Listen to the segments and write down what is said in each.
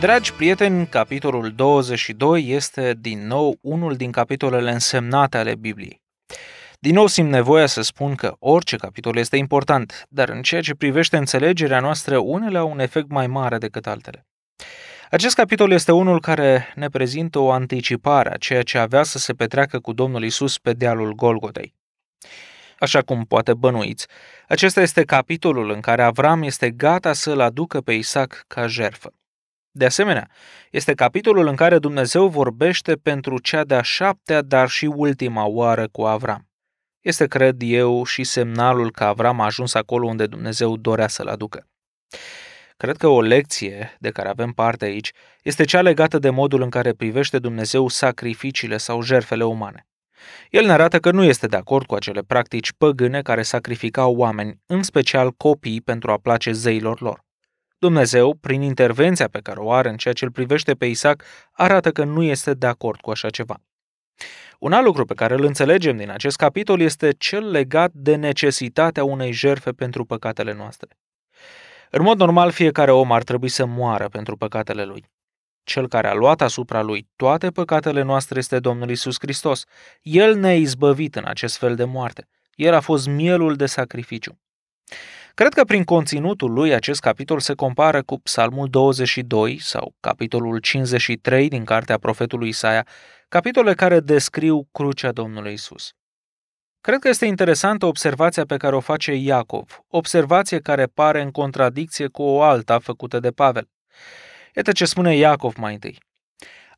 Dragi prieteni, capitolul 22 este din nou unul din capitolele însemnate ale Bibliei. Din nou simt nevoia să spun că orice capitol este important, dar în ceea ce privește înțelegerea noastră, unele au un efect mai mare decât altele. Acest capitol este unul care ne prezintă o anticipare a ceea ce avea să se petreacă cu Domnul Isus pe dealul Golgotei. Așa cum poate bănuiți, acesta este capitolul în care Avram este gata să-l aducă pe Isaac ca jerfă. De asemenea, este capitolul în care Dumnezeu vorbește pentru cea de-a șaptea, dar și ultima oară cu Avram. Este, cred eu, și semnalul că Avram a ajuns acolo unde Dumnezeu dorea să-l aducă. Cred că o lecție de care avem parte aici este cea legată de modul în care privește Dumnezeu sacrificiile sau jerfele umane. El ne arată că nu este de acord cu acele practici păgâne care sacrificau oameni, în special copii, pentru a place zeilor lor. Dumnezeu, prin intervenția pe care o are în ceea ce îl privește pe Isaac, arată că nu este de acord cu așa ceva. Un alt lucru pe care îl înțelegem din acest capitol este cel legat de necesitatea unei jerfe pentru păcatele noastre. În mod normal, fiecare om ar trebui să moară pentru păcatele lui. Cel care a luat asupra lui toate păcatele noastre este Domnul Isus Hristos. El ne-a izbăvit în acest fel de moarte. El a fost mielul de sacrificiu. Cred că prin conținutul lui acest capitol se compară cu Psalmul 22 sau capitolul 53 din cartea profetului Isaia, capitole care descriu crucea Domnului Isus. Cred că este interesantă observația pe care o face Iacov, observație care pare în contradicție cu o alta făcută de Pavel. Iată ce spune Iacov mai întâi.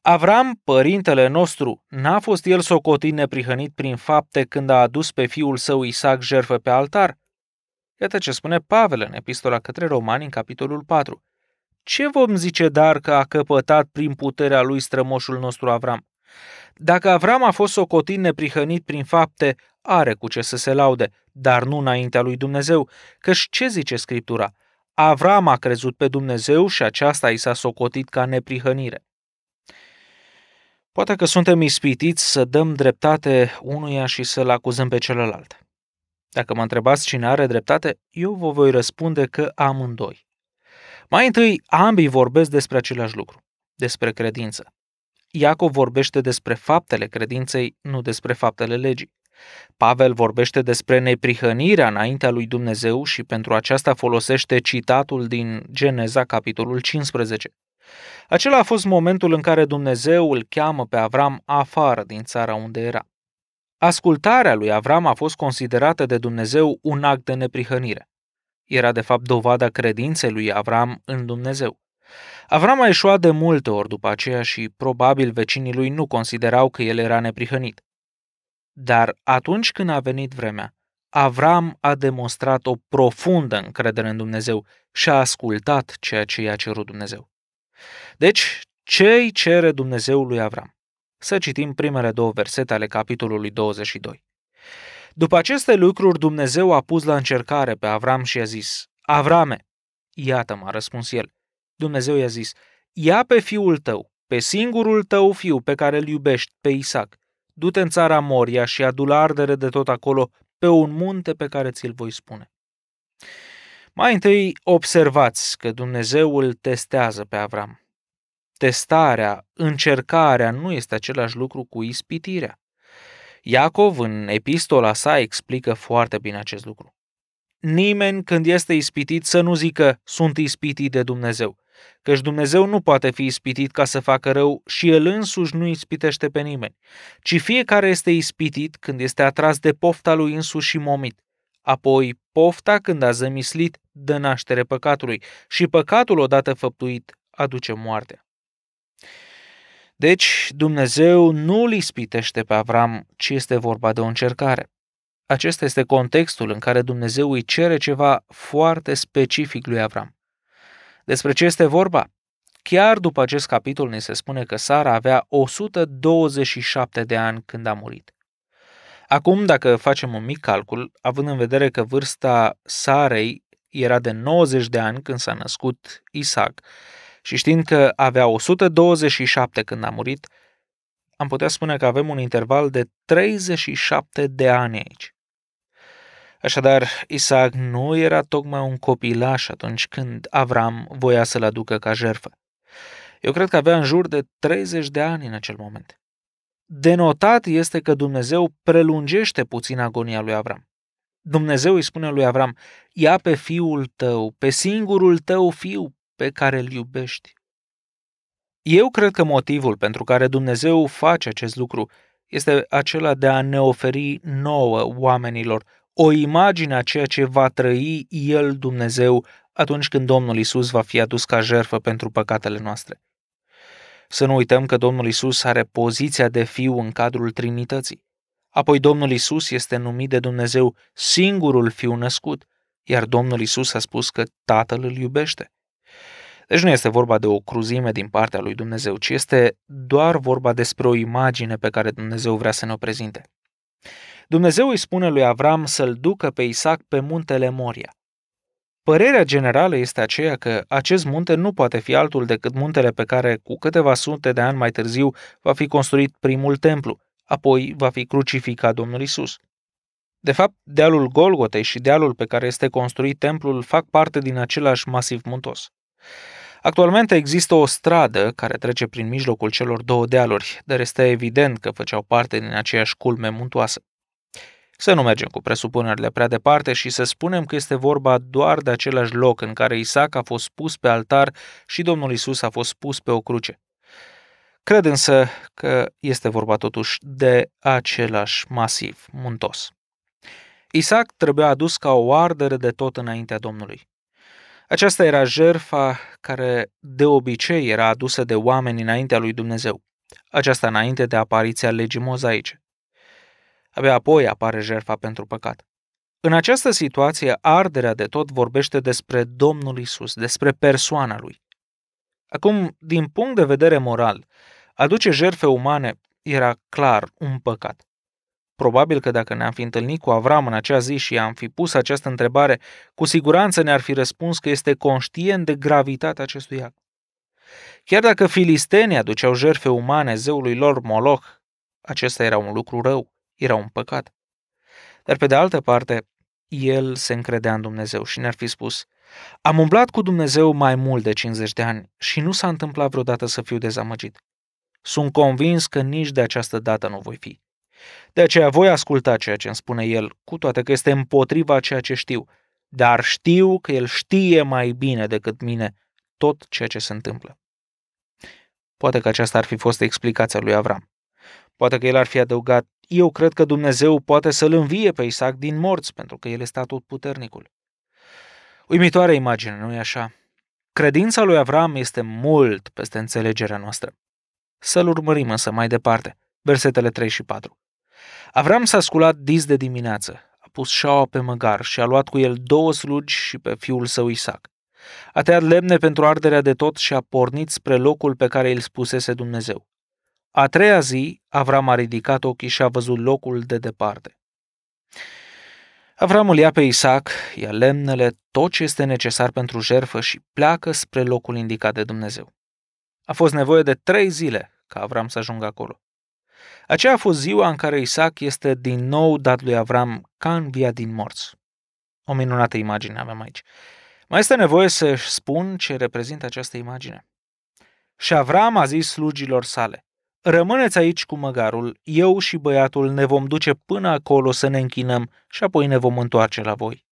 Avram, părintele nostru, n-a fost el socotit neprihănit prin fapte când a adus pe fiul său Isaac jertfă pe altar? Iată ce spune Pavel în epistola către romani în capitolul 4. Ce vom zice dar că a căpătat prin puterea lui strămoșul nostru Avram? Dacă Avram a fost socotit neprihănit prin fapte, are cu ce să se laude, dar nu înaintea lui Dumnezeu, căci ce zice Scriptura? Avram a crezut pe Dumnezeu și aceasta i s-a socotit ca neprihănire. Poate că suntem ispitiți să dăm dreptate unuia și să-l acuzăm pe celălalt. Dacă mă întrebați cine are dreptate, eu vă voi răspunde că amândoi. Mai întâi, ambii vorbesc despre același lucru, despre credință. Iacov vorbește despre faptele credinței, nu despre faptele legii. Pavel vorbește despre neprihănirea înaintea lui Dumnezeu și pentru aceasta folosește citatul din Geneza, capitolul 15. Acela a fost momentul în care Dumnezeu îl cheamă pe Avram afară din țara unde era. Ascultarea lui Avram a fost considerată de Dumnezeu un act de neprihănire. Era de fapt dovada credinței lui Avram în Dumnezeu. Avram a ieșuat de multe ori după aceea și probabil vecinii lui nu considerau că el era neprihănit. Dar atunci când a venit vremea, Avram a demonstrat o profundă încredere în Dumnezeu și a ascultat ceea ce i-a cerut Dumnezeu. Deci, ce îi cere Dumnezeu lui Avram? Să citim primele două versete ale capitolului 22. După aceste lucruri, Dumnezeu a pus la încercare pe Avram și a zis, Avrame, iată-mă, a răspuns el. Dumnezeu i-a zis, ia pe fiul tău, pe singurul tău fiu pe care îl iubești, pe Isaac, du-te în țara Moria și adu la ardere de tot acolo pe un munte pe care ți-l voi spune. Mai întâi observați că Dumnezeu îl testează pe Avram testarea, încercarea nu este același lucru cu ispitirea. Iacov, în epistola sa, explică foarte bine acest lucru. Nimeni, când este ispitit, să nu zică sunt ispitit de Dumnezeu, căci Dumnezeu nu poate fi ispitit ca să facă rău și El însuși nu ispitește pe nimeni, ci fiecare este ispitit când este atras de pofta lui însuși și momit. Apoi, pofta, când a zămislit, dă naștere păcatului și păcatul odată făptuit aduce moartea. Deci, Dumnezeu nu îl ispitește pe Avram, ci este vorba de o încercare. Acesta este contextul în care Dumnezeu îi cere ceva foarte specific lui Avram. Despre ce este vorba? Chiar după acest capitol ne se spune că Sara avea 127 de ani când a murit. Acum, dacă facem un mic calcul, având în vedere că vârsta Sarei era de 90 de ani când s-a născut Isaac și știind că avea 127 când a murit, am putea spune că avem un interval de 37 de ani aici. Așadar, Isaac nu era tocmai un copilaș atunci când Avram voia să-l aducă ca jerfă. Eu cred că avea în jur de 30 de ani în acel moment. Denotat este că Dumnezeu prelungește puțin agonia lui Avram. Dumnezeu îi spune lui Avram, ia pe fiul tău, pe singurul tău fiu, pe care îl iubești. Eu cred că motivul pentru care Dumnezeu face acest lucru este acela de a ne oferi nouă oamenilor o imagine a ceea ce va trăi El Dumnezeu atunci când Domnul Isus va fi adus ca jertfă pentru păcatele noastre. Să nu uităm că Domnul Isus are poziția de fiu în cadrul Trinității. Apoi Domnul Isus este numit de Dumnezeu singurul fiu născut, iar Domnul Isus a spus că Tatăl îl iubește. Deci nu este vorba de o cruzime din partea lui Dumnezeu, ci este doar vorba despre o imagine pe care Dumnezeu vrea să ne o prezinte. Dumnezeu îi spune lui Avram să-l ducă pe Isaac pe muntele Moria. Părerea generală este aceea că acest munte nu poate fi altul decât muntele pe care, cu câteva sute de ani mai târziu, va fi construit primul templu, apoi va fi crucificat Domnul Isus. De fapt, dealul Golgotei și dealul pe care este construit templul fac parte din același masiv muntos. Actualmente există o stradă care trece prin mijlocul celor două dealuri, dar este evident că făceau parte din aceeași culme muntoasă. Să nu mergem cu presupunerile prea departe și să spunem că este vorba doar de același loc în care Isaac a fost pus pe altar și Domnul Isus a fost pus pe o cruce. Cred însă că este vorba totuși de același masiv muntos. Isaac trebuia adus ca o ardere de tot înaintea Domnului. Aceasta era jerfa care de obicei era adusă de oameni înaintea lui Dumnezeu, aceasta înainte de apariția legii mozaice. Abia apoi apare jerfa pentru păcat. În această situație, arderea de tot vorbește despre Domnul Isus, despre persoana lui. Acum, din punct de vedere moral, aduce jerfe umane era clar un păcat. Probabil că dacă ne-am fi întâlnit cu Avram în acea zi și am fi pus această întrebare, cu siguranță ne-ar fi răspuns că este conștient de gravitatea acestui act. Chiar dacă filistenii aduceau jerfe umane zeului lor Moloch, acesta era un lucru rău, era un păcat. Dar pe de altă parte, el se încredea în Dumnezeu și ne-ar fi spus, am umblat cu Dumnezeu mai mult de 50 de ani și nu s-a întâmplat vreodată să fiu dezamăgit. Sunt convins că nici de această dată nu voi fi. De aceea voi asculta ceea ce îmi spune el, cu toate că este împotriva ceea ce știu, dar știu că el știe mai bine decât mine tot ceea ce se întâmplă. Poate că aceasta ar fi fost explicația lui Avram. Poate că el ar fi adăugat, eu cred că Dumnezeu poate să-l învie pe Isaac din morți, pentru că el este tot puternicul. Uimitoare imagine, nu-i așa? Credința lui Avram este mult peste înțelegerea noastră. Să-l urmărim însă mai departe. Versetele 3 și 4. Avram s-a sculat dis de dimineață, a pus șaua pe măgar și a luat cu el două slugi și pe fiul său Isaac. A tăiat lemne pentru arderea de tot și a pornit spre locul pe care îl spusese Dumnezeu. A treia zi, Avram a ridicat ochii și a văzut locul de departe. Avram îl ia pe Isaac, ia lemnele, tot ce este necesar pentru jerfă și pleacă spre locul indicat de Dumnezeu. A fost nevoie de trei zile ca Avram să ajungă acolo. Aceea a fost ziua în care Isaac este din nou dat lui Avram ca via din morți. O minunată imagine avem aici. Mai este nevoie să spun ce reprezintă această imagine. Și Avram a zis slugilor sale, rămâneți aici cu măgarul, eu și băiatul ne vom duce până acolo să ne închinăm și apoi ne vom întoarce la voi.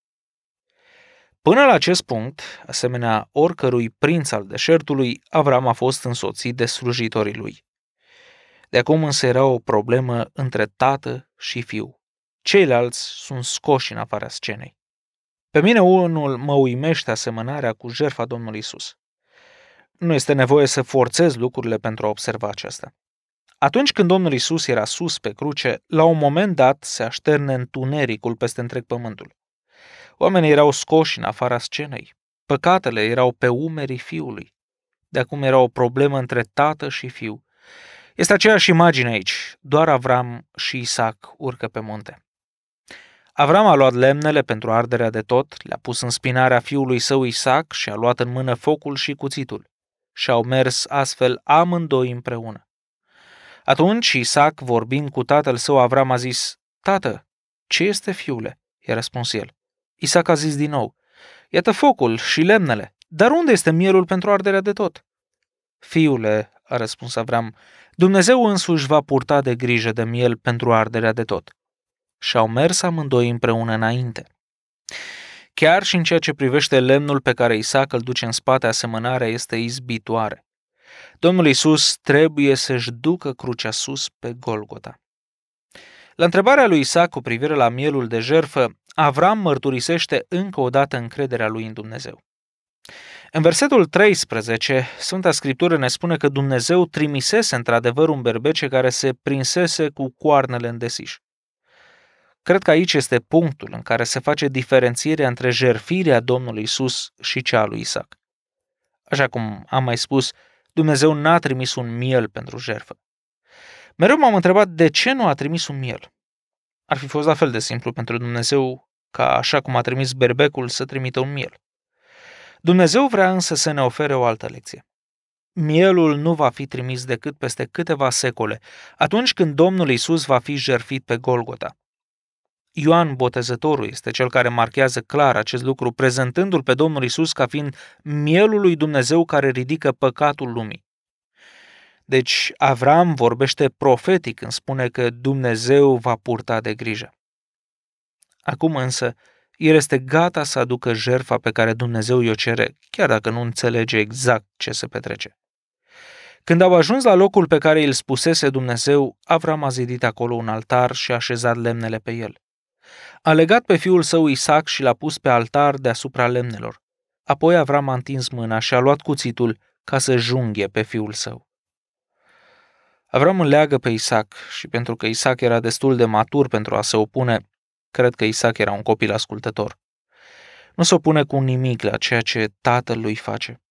Până la acest punct, asemenea oricărui prinț al deșertului, Avram a fost însoțit de slujitorii lui. De acum însă era o problemă între tată și fiu. Ceilalți sunt scoși în afara scenei. Pe mine unul mă uimește asemănarea cu jertfa Domnului Isus. Nu este nevoie să forțez lucrurile pentru a observa aceasta. Atunci când Domnul Isus era sus pe cruce, la un moment dat se așterne întunericul peste întreg pământul. Oamenii erau scoși în afara scenei. Păcatele erau pe umerii fiului. De acum era o problemă între tată și fiu. Este aceeași imagine aici, doar Avram și Isaac urcă pe munte. Avram a luat lemnele pentru arderea de tot, le-a pus în spinarea fiului său Isaac și a luat în mână focul și cuțitul. Și au mers astfel amândoi împreună. Atunci Isaac, vorbind cu tatăl său, Avram a zis, Tată, ce este fiule? I-a răspuns el. Isaac a zis din nou, Iată focul și lemnele, dar unde este mielul pentru arderea de tot? Fiule, a răspuns Avram, Dumnezeu însuși va purta de grijă de miel pentru arderea de tot. Și au mers amândoi împreună înainte. Chiar și în ceea ce privește lemnul pe care Isaac îl duce în spate, asemănarea este izbitoare. Domnul Isus trebuie să-și ducă crucea sus pe Golgota. La întrebarea lui Isaac cu privire la mielul de jerfă, Avram mărturisește încă o dată încrederea lui în Dumnezeu. În versetul 13, Sfânta Scriptură ne spune că Dumnezeu trimisese într-adevăr un berbece care se prinsese cu coarnele în desiș. Cred că aici este punctul în care se face diferențierea între jerfirea Domnului Isus și cea a lui Isaac. Așa cum am mai spus, Dumnezeu n-a trimis un miel pentru jerfă. Mereu m-am întrebat de ce nu a trimis un miel. Ar fi fost la fel de simplu pentru Dumnezeu ca așa cum a trimis berbecul să trimită un miel. Dumnezeu vrea însă să ne ofere o altă lecție. Mielul nu va fi trimis decât peste câteva secole, atunci când Domnul Isus va fi jerfit pe Golgota. Ioan Botezătorul este cel care marchează clar acest lucru, prezentându-l pe Domnul Isus ca fiind mielul lui Dumnezeu care ridică păcatul lumii. Deci Avram vorbește profetic când spune că Dumnezeu va purta de grijă. Acum însă, el este gata să aducă jerfa pe care Dumnezeu i-o cere, chiar dacă nu înțelege exact ce se petrece. Când au ajuns la locul pe care îl spusese Dumnezeu, Avram a zidit acolo un altar și a așezat lemnele pe el. A legat pe fiul său Isaac și l-a pus pe altar deasupra lemnelor. Apoi Avram a întins mâna și a luat cuțitul ca să junghe pe fiul său. Avram îl leagă pe Isaac și pentru că Isaac era destul de matur pentru a se opune, Cred că Isaac era un copil ascultător. Nu se opune cu nimic la ceea ce tatăl lui face.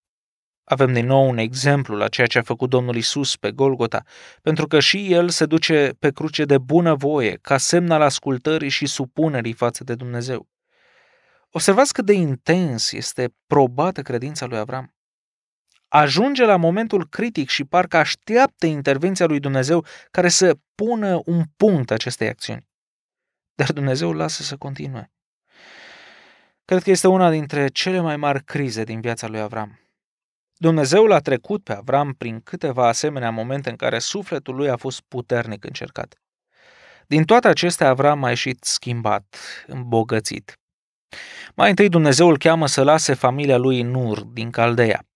Avem din nou un exemplu la ceea ce a făcut Domnul Isus pe Golgota, pentru că și el se duce pe cruce de bună voie, ca semn al ascultării și supunerii față de Dumnezeu. Observați cât de intens este probată credința lui Avram. Ajunge la momentul critic și parcă așteaptă intervenția lui Dumnezeu care să pună un punct acestei acțiuni dar Dumnezeu lasă să continue. Cred că este una dintre cele mai mari crize din viața lui Avram. Dumnezeu l-a trecut pe Avram prin câteva asemenea momente în care sufletul lui a fost puternic încercat. Din toate acestea, Avram a ieșit schimbat, îmbogățit. Mai întâi Dumnezeu îl cheamă să lase familia lui în Ur, din caldea.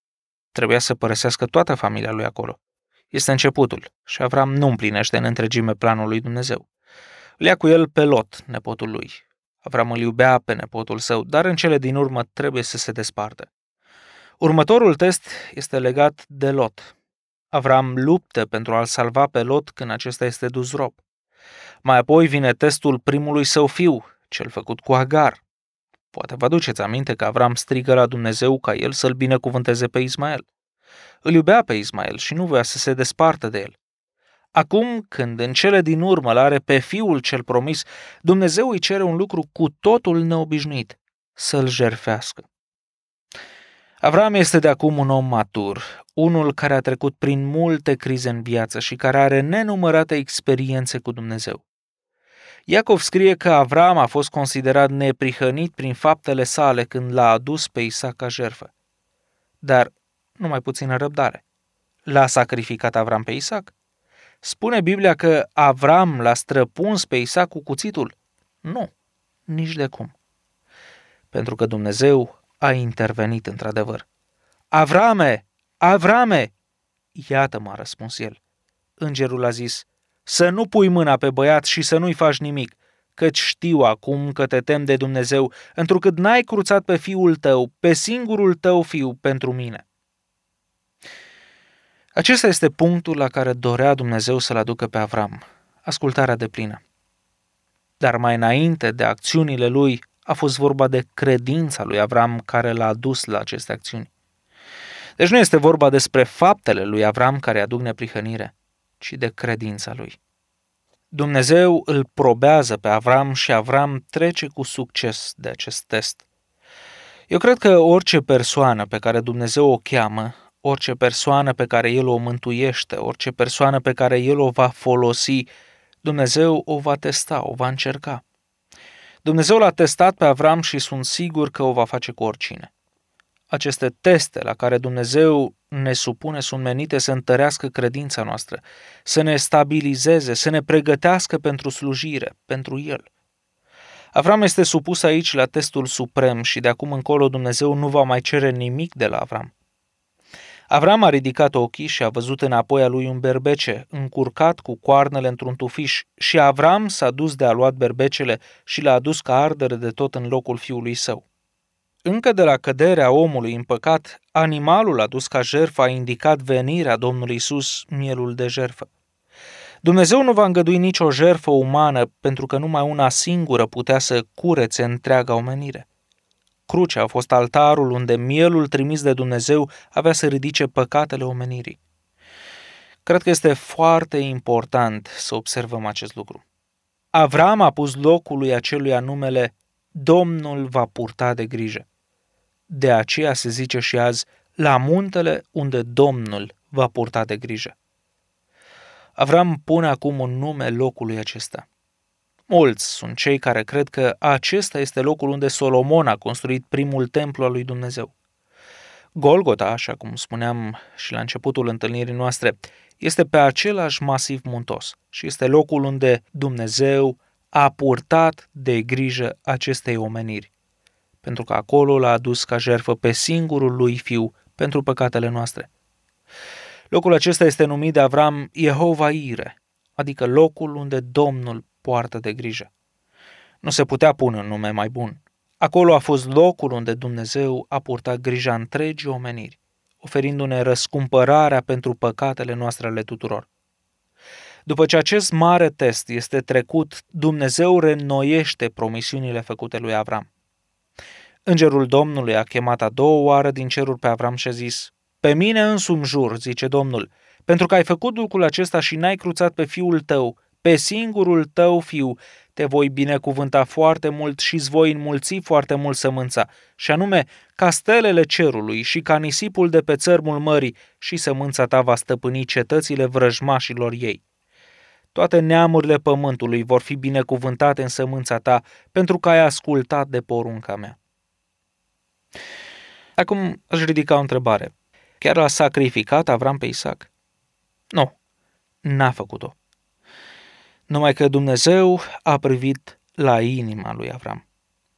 Trebuia să părăsească toată familia lui acolo. Este începutul și Avram nu împlinește în întregime planul lui Dumnezeu. Îl ia cu el pe Lot, nepotul lui. Avram îl iubea pe nepotul său, dar în cele din urmă trebuie să se despartă. Următorul test este legat de Lot. Avram luptă pentru a-l salva pe Lot când acesta este dus rob. Mai apoi vine testul primului său fiu, cel făcut cu Agar. Poate vă aduceți aminte că Avram strigă la Dumnezeu ca el să-l binecuvânteze pe Ismael. Îl iubea pe Ismael și nu voia să se despartă de el. Acum, când în cele din urmă l are pe fiul cel promis, Dumnezeu îi cere un lucru cu totul neobișnuit, să-l jerfească. Avram este de acum un om matur, unul care a trecut prin multe crize în viață și care are nenumărate experiențe cu Dumnezeu. Iacov scrie că Avram a fost considerat neprihănit prin faptele sale când l-a adus pe Isaac ca jerfă. Dar, numai puțină răbdare, l-a sacrificat Avram pe Isaac? Spune Biblia că Avram l-a străpuns pe Isaac cu cuțitul? Nu, nici de cum. Pentru că Dumnezeu a intervenit într-adevăr. Avrame, Avrame, iată m-a răspuns el. Îngerul a zis, să nu pui mâna pe băiat și să nu-i faci nimic, căci știu acum că te tem de Dumnezeu, întrucât n-ai cruțat pe fiul tău, pe singurul tău fiu pentru mine. Acesta este punctul la care dorea Dumnezeu să-l aducă pe Avram, ascultarea de plină. Dar mai înainte de acțiunile lui a fost vorba de credința lui Avram care l-a adus la aceste acțiuni. Deci nu este vorba despre faptele lui Avram care aduc neprihănire, ci de credința lui. Dumnezeu îl probează pe Avram și Avram trece cu succes de acest test. Eu cred că orice persoană pe care Dumnezeu o cheamă orice persoană pe care El o mântuiește, orice persoană pe care El o va folosi, Dumnezeu o va testa, o va încerca. Dumnezeu l-a testat pe Avram și sunt sigur că o va face cu oricine. Aceste teste la care Dumnezeu ne supune sunt menite să întărească credința noastră, să ne stabilizeze, să ne pregătească pentru slujire, pentru El. Avram este supus aici la testul suprem și de acum încolo Dumnezeu nu va mai cere nimic de la Avram. Avram a ridicat ochii și a văzut înapoi a lui un berbece, încurcat cu coarnele într-un tufiș, și Avram s-a dus de a luat berbecele și l-a adus ca ardere de tot în locul fiului său. Încă de la căderea omului în păcat, animalul adus ca jerfă a indicat venirea Domnului Isus, mielul de jerfă. Dumnezeu nu va îngădui nicio jerfă umană, pentru că numai una singură putea să curețe întreaga omenire. Crucea a fost altarul unde mielul trimis de Dumnezeu avea să ridice păcatele omenirii. Cred că este foarte important să observăm acest lucru. Avram a pus locului acelui anumele Domnul va purta de grijă. De aceea se zice și azi, la muntele unde Domnul va purta de grijă. Avram pune acum un nume locului acesta. Mulți sunt cei care cred că acesta este locul unde Solomon a construit primul templu al lui Dumnezeu. Golgota, așa cum spuneam și la începutul întâlnirii noastre, este pe același masiv muntos și este locul unde Dumnezeu a purtat de grijă acestei omeniri, pentru că acolo l-a adus ca jertfă pe singurul lui fiu pentru păcatele noastre. Locul acesta este numit de Avram Jehovaire, adică locul unde Domnul poartă de grijă. Nu se putea pune un nume mai bun. Acolo a fost locul unde Dumnezeu a purtat grija întregii omeniri, oferindu-ne răscumpărarea pentru păcatele noastre ale tuturor. După ce acest mare test este trecut, Dumnezeu reînnoiește promisiunile făcute lui Avram. Îngerul Domnului a chemat a doua oară din cerul pe Avram și a zis, Pe mine însumi jur, zice Domnul, pentru că ai făcut lucrul acesta și n-ai cruțat pe fiul tău, pe singurul tău fiu te voi binecuvânta foarte mult și îți voi înmulți foarte mult sămânța, și anume castelele cerului și ca nisipul de pe țărmul mării și sămânța ta va stăpâni cetățile vrăjmașilor ei. Toate neamurile pământului vor fi binecuvântate în sămânța ta pentru că ai ascultat de porunca mea. Acum aș ridica o întrebare. Chiar a sacrificat Avram pe Isaac? Nu, n-a făcut-o numai că Dumnezeu a privit la inima lui Avram.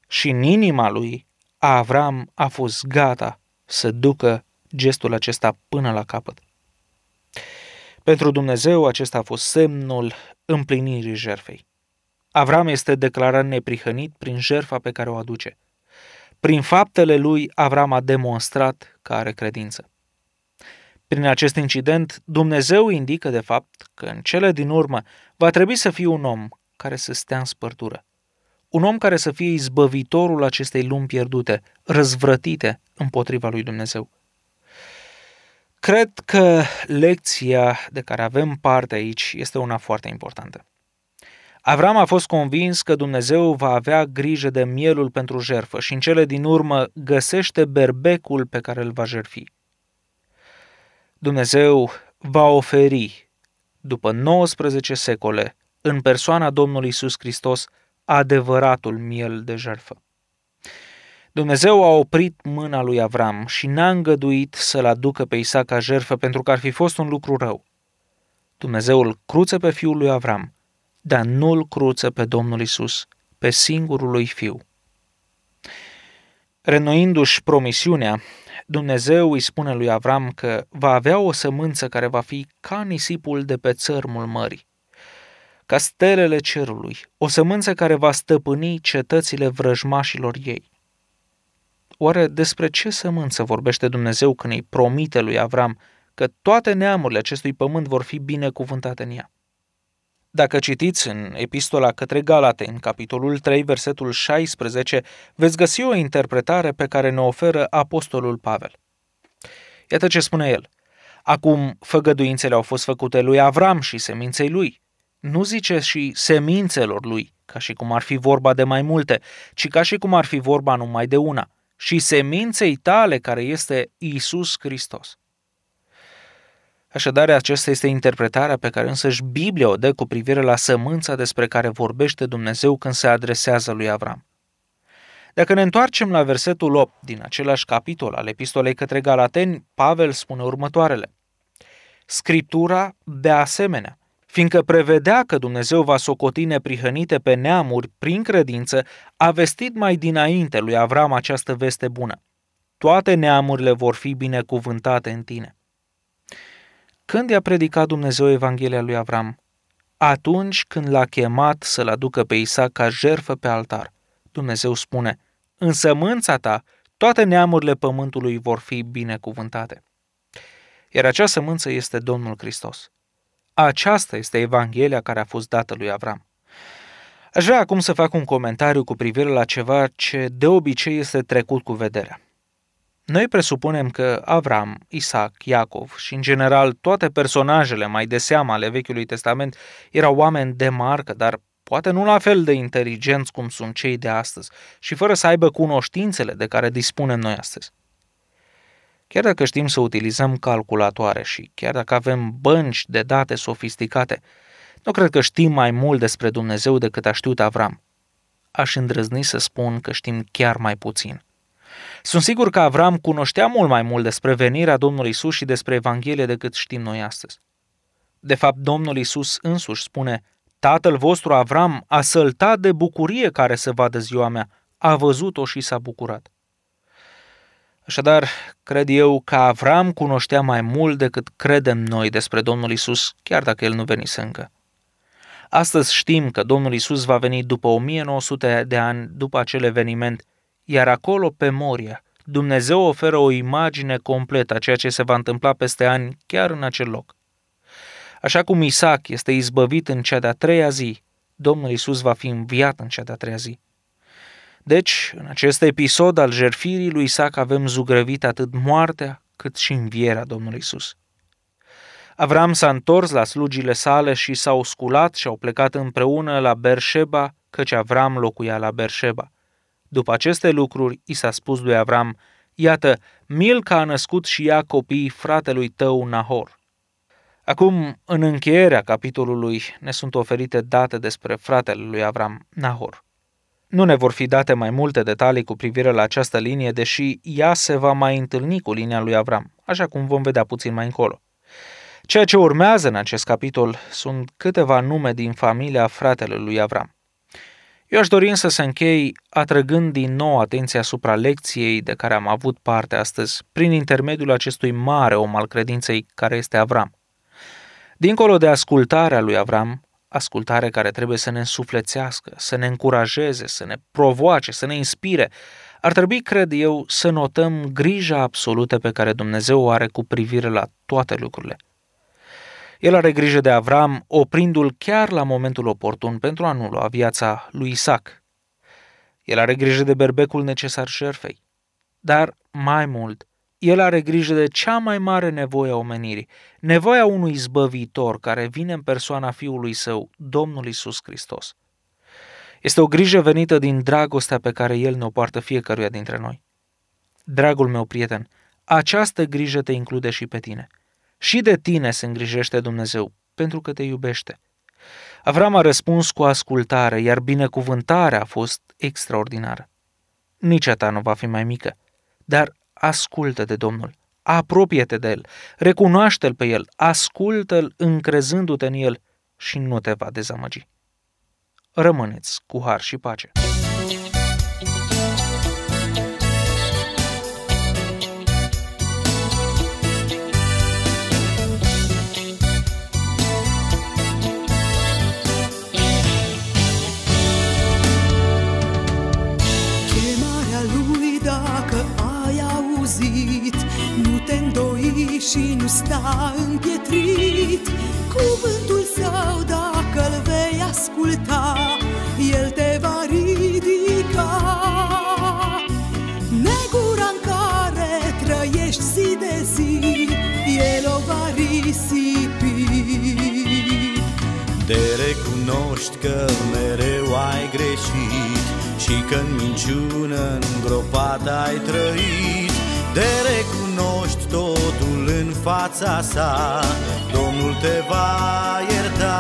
Și în inima lui Avram a fost gata să ducă gestul acesta până la capăt. Pentru Dumnezeu acesta a fost semnul împlinirii jertfei. Avram este declarat neprihănit prin jertfa pe care o aduce. Prin faptele lui, Avram a demonstrat că are credință. Prin acest incident, Dumnezeu indică de fapt că în cele din urmă va trebui să fie un om care să stea în spărtură. Un om care să fie izbăvitorul acestei lumi pierdute, răzvrătite împotriva lui Dumnezeu. Cred că lecția de care avem parte aici este una foarte importantă. Avram a fost convins că Dumnezeu va avea grijă de mielul pentru jerfă și în cele din urmă găsește berbecul pe care îl va jerfi. Dumnezeu va oferi, după 19 secole, în persoana Domnului Isus Hristos, adevăratul miel de jertfă. Dumnezeu a oprit mâna lui Avram și n-a îngăduit să-l aducă pe Isaac ca jertfă pentru că ar fi fost un lucru rău. Dumnezeu îl cruță pe fiul lui Avram, dar nu îl cruță pe Domnul Isus, pe singurul lui fiu. Renoindu-și promisiunea, Dumnezeu îi spune lui Avram că va avea o sămânță care va fi ca nisipul de pe țărmul mării, ca stelele cerului, o sămânță care va stăpâni cetățile vrăjmașilor ei. Oare despre ce sămânță vorbește Dumnezeu când îi promite lui Avram că toate neamurile acestui pământ vor fi binecuvântate în ea? Dacă citiți în epistola către Galate, în capitolul 3, versetul 16, veți găsi o interpretare pe care ne oferă apostolul Pavel. Iată ce spune el. Acum făgăduințele au fost făcute lui Avram și seminței lui. Nu zice și semințelor lui, ca și cum ar fi vorba de mai multe, ci ca și cum ar fi vorba numai de una, și seminței tale care este Isus Hristos. Așadar, aceasta este interpretarea pe care însăși Biblia o dă cu privire la sămânța despre care vorbește Dumnezeu când se adresează lui Avram. Dacă ne întoarcem la versetul 8 din același capitol al epistolei către Galateni, Pavel spune următoarele. Scriptura, de asemenea, fiindcă prevedea că Dumnezeu va socoti neprihănite pe neamuri prin credință, a vestit mai dinainte lui Avram această veste bună. Toate neamurile vor fi binecuvântate în tine când i-a predicat Dumnezeu Evanghelia lui Avram? Atunci când l-a chemat să-l aducă pe Isaac ca jerfă pe altar. Dumnezeu spune, în sămânța ta toate neamurile pământului vor fi binecuvântate. Iar acea sămânță este Domnul Hristos. Aceasta este Evanghelia care a fost dată lui Avram. Aș vrea acum să fac un comentariu cu privire la ceva ce de obicei este trecut cu vederea. Noi presupunem că Avram, Isaac, Iacov și, în general, toate personajele mai de seamă ale Vechiului Testament erau oameni de marcă, dar poate nu la fel de inteligenți cum sunt cei de astăzi și fără să aibă cunoștințele de care dispunem noi astăzi. Chiar dacă știm să utilizăm calculatoare și chiar dacă avem bănci de date sofisticate, nu cred că știm mai mult despre Dumnezeu decât a știut Avram. Aș îndrăzni să spun că știm chiar mai puțin. Sunt sigur că Avram cunoștea mult mai mult despre venirea Domnului Isus și despre Evanghelie decât știm noi astăzi. De fapt, Domnul Isus însuși spune, Tatăl vostru Avram a săltat de bucurie care se vadă ziua mea, a văzut-o și s-a bucurat. Așadar, cred eu că Avram cunoștea mai mult decât credem noi despre Domnul Isus, chiar dacă el nu venise încă. Astăzi știm că Domnul Isus va veni după 1900 de ani după acel eveniment iar acolo, pe Moria, Dumnezeu oferă o imagine completă a ceea ce se va întâmpla peste ani chiar în acel loc. Așa cum Isaac este izbăvit în cea de-a treia zi, Domnul Isus va fi înviat în cea de-a treia zi. Deci, în acest episod al jerfirii lui Isaac avem zugrăvit atât moartea cât și învierea Domnului Isus. Avram s-a întors la slugile sale și s-au sculat și au plecat împreună la Berșeba, căci Avram locuia la Berșeba. După aceste lucruri, i s-a spus lui Avram, Iată, Milca a născut și ea copiii fratelui tău Nahor. Acum, în încheierea capitolului, ne sunt oferite date despre fratele lui Avram, Nahor. Nu ne vor fi date mai multe detalii cu privire la această linie, deși ea se va mai întâlni cu linia lui Avram, așa cum vom vedea puțin mai încolo. Ceea ce urmează în acest capitol sunt câteva nume din familia fratelui lui Avram. Eu aș dori însă să închei atrăgând din nou atenția asupra lecției de care am avut parte astăzi prin intermediul acestui mare om al credinței care este Avram. Dincolo de ascultarea lui Avram, ascultare care trebuie să ne însuflețească, să ne încurajeze, să ne provoace, să ne inspire, ar trebui, cred eu, să notăm grija absolută pe care Dumnezeu o are cu privire la toate lucrurile – el are grijă de Avram, oprindu-l chiar la momentul oportun pentru a nu lua viața lui Isaac. El are grijă de berbecul necesar șerfei. Dar, mai mult, el are grijă de cea mai mare nevoie a omenirii, nevoia unui zbăvitor care vine în persoana Fiului Său, Domnul Isus Hristos. Este o grijă venită din dragostea pe care El ne-o poartă fiecăruia dintre noi. Dragul meu prieten, această grijă te include și pe tine – și de tine se îngrijește Dumnezeu, pentru că te iubește. Avram a răspuns cu ascultare, iar binecuvântarea a fost extraordinară. Nici a ta nu va fi mai mică, dar ascultă de Domnul, apropie-te de El, recunoaște-L pe El, ascultă-L încrezându-te în El și nu te va dezamăgi. Rămâneți cu har și pace! și nu sta împietrit Cuvântul său dacă-l vei asculta El te va ridica Negura în care trăiești zi de zi El o va risipi Te recunoști că mereu ai greșit Și că în minciună îngropat ai trăit Te recunoști fața sa Domnul te va ierta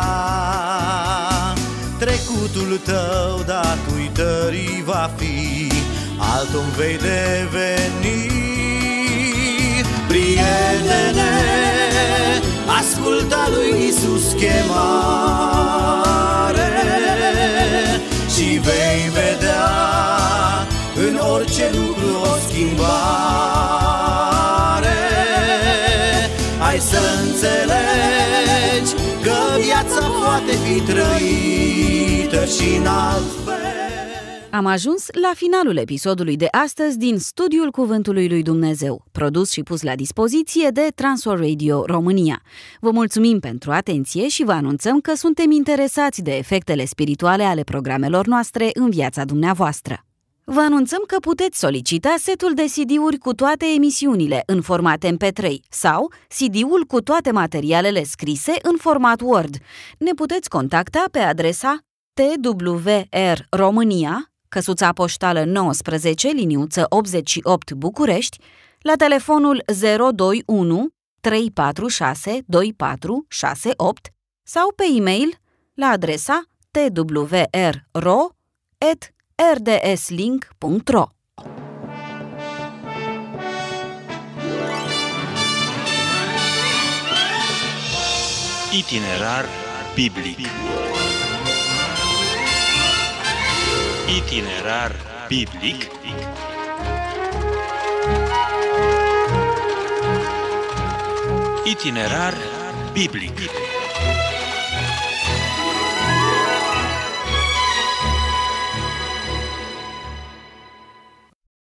Trecutul tău, dat uitării va fi Altul vei deveni Prietene, asculta lui Isus chemare Și vei vedea în orice lucru o schimbare înțelegi Că viața poate fi trăită și în alt fel. am ajuns la finalul episodului de astăzi din Studiul Cuvântului lui Dumnezeu, produs și pus la dispoziție de Transor Radio România. Vă mulțumim pentru atenție și vă anunțăm că suntem interesați de efectele spirituale ale programelor noastre în viața dumneavoastră. Vă anunțăm că puteți solicita setul de CD-uri cu toate emisiunile în format MP3 sau CD-ul cu toate materialele scrise în format Word. Ne puteți contacta pe adresa TWR România, căsuța poștală 19, liniuță 88 București, la telefonul 021 346 2468 sau pe e-mail la adresa twrro.ro rdslink.ro Itinerar biblic Itinerar biblic Itinerar biblic